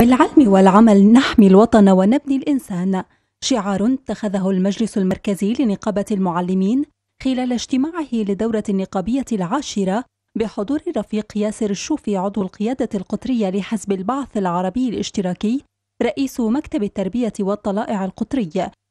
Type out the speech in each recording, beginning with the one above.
بالعلم والعمل نحمي الوطن ونبني الإنسان شعار اتخذه المجلس المركزي لنقابة المعلمين خلال اجتماعه لدورة النقابية العاشرة بحضور رفيق ياسر الشوفي عضو القيادة القطرية لحزب البعث العربي الاشتراكي رئيس مكتب التربية والطلائع القطري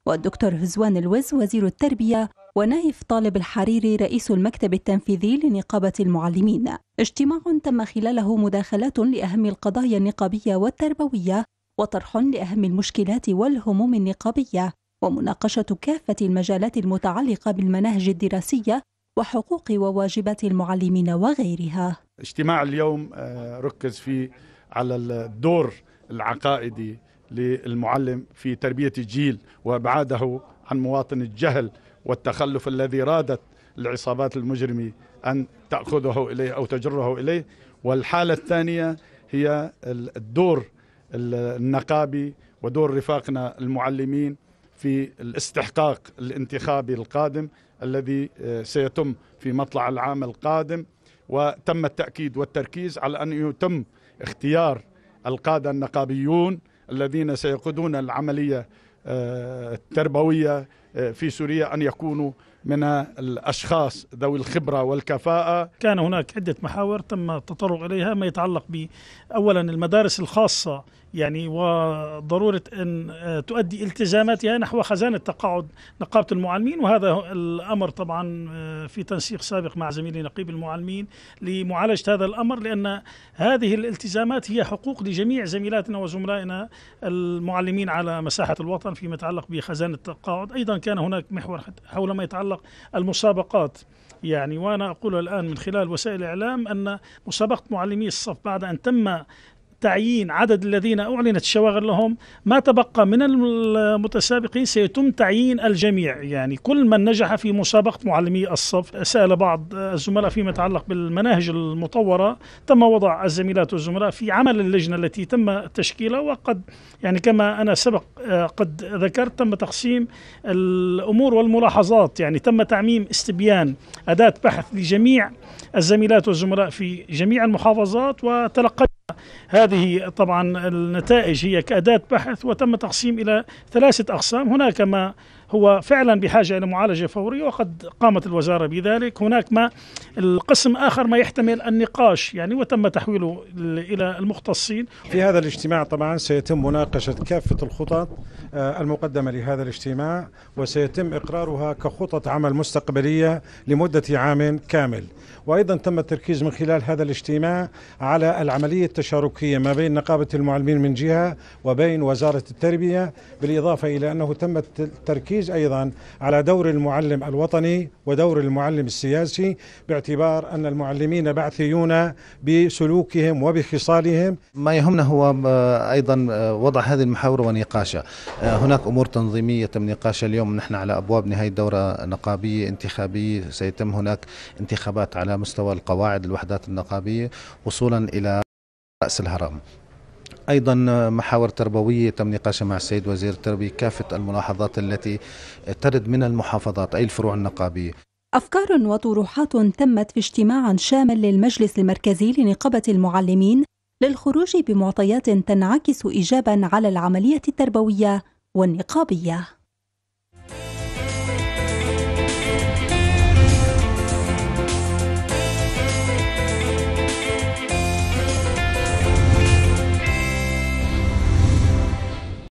والدكتور هزوان الوز وزير التربية ونايف طالب الحريري رئيس المكتب التنفيذي لنقابة المعلمين اجتماع تم خلاله مداخلات لأهم القضايا النقابية والتربوية وطرح لأهم المشكلات والهموم النقابية ومناقشة كافة المجالات المتعلقة بالمناهج الدراسية وحقوق وواجبات المعلمين وغيرها اجتماع اليوم آه، ركز فيه على الدور العقائدي للمعلم في تربية الجيل وإبعاده عن مواطن الجهل والتخلف الذي رادت العصابات المجرمة أن تأخذه إليه أو تجره إليه والحالة الثانية هي الدور النقابي ودور رفاقنا المعلمين في الاستحقاق الانتخابي القادم الذي آه، سيتم في مطلع العام القادم وتم التأكيد والتركيز على أن يتم اختيار القادة النقابيون الذين سيقودون العملية آه، التربوية آه، في سوريا أن يكونوا من الأشخاص ذوي الخبرة والكفاءة كان هناك عدة محاور تم التطرق إليها ما يتعلق بأولا المدارس الخاصة يعني وضرورة أن آه، تؤدي التزاماتها نحو خزانة تقاعد نقابة المعلمين وهذا الأمر طبعا آه، في تنسيق سابق مع زميلي نقيب المعلمين لمعالجة هذا الأمر لأن هذه الالتزامات هي حقوق لجميع زميلاتنا وزملائنا المعلمين على مساحة الوطن فيما يتعلق بخزانة التقاعد أيضا كان هناك محور حول ما يتعلق المسابقات يعني وانا اقول الان من خلال وسائل الاعلام ان مسابقه معلمي الصف بعد ان تم تعيين عدد الذين أعلنت الشواغر لهم ما تبقى من المتسابقين سيتم تعيين الجميع يعني كل من نجح في مسابقة معلمي الصف سأل بعض الزملاء فيما يتعلق بالمناهج المطورة تم وضع الزميلات والزملاء في عمل اللجنة التي تم تشكيلها وقد يعني كما أنا سبق آه، قد ذكرت تم تقسيم الأمور والملاحظات يعني تم تعميم استبيان أداة بحث لجميع الزميلات والزملاء في جميع المحافظات وتلقيت هذه طبعا النتائج هي كأداة بحث وتم تقسيم إلى ثلاثة أقسام هناك ما هو فعلا بحاجة إلى معالجة فورية وقد قامت الوزارة بذلك هناك ما القسم آخر ما يحتمل النقاش يعني وتم تحويله إلى المختصين في هذا الاجتماع طبعا سيتم مناقشة كافة الخطط آه، المقدمة لهذا الاجتماع وسيتم إقرارها كخطط عمل مستقبلية لمدة عام كامل وأيضا تم التركيز من خلال هذا الاجتماع على العملية التشاركية ما بين نقابة المعلمين من جهة وبين وزارة التربية بالإضافة إلى أنه تم التركيز التركيز أيضا على دور المعلم الوطني ودور المعلم السياسي باعتبار أن المعلمين بعثيون بسلوكهم وبخصالهم ما يهمنا هو آه، أيضا آه، وضع هذه المحاور ونقاشها آه، هناك أمور تنظيمية تم نقاشها اليوم نحن على أبواب نهاية دورة نقابية انتخابية سيتم هناك انتخابات على مستوى القواعد الوحدات النقابية وصولا إلى رأس الهرم ايضا محاور تربويه تم نقاشها مع السيد وزير التربيه كافه الملاحظات التي ترد من المحافظات اي الفروع النقابيه أفكار وطروحات تمت في اجتماع شامل للمجلس المركزي لنقابة المعلمين للخروج بمعطيات تنعكس إيجابا على العملية التربوية والنقابية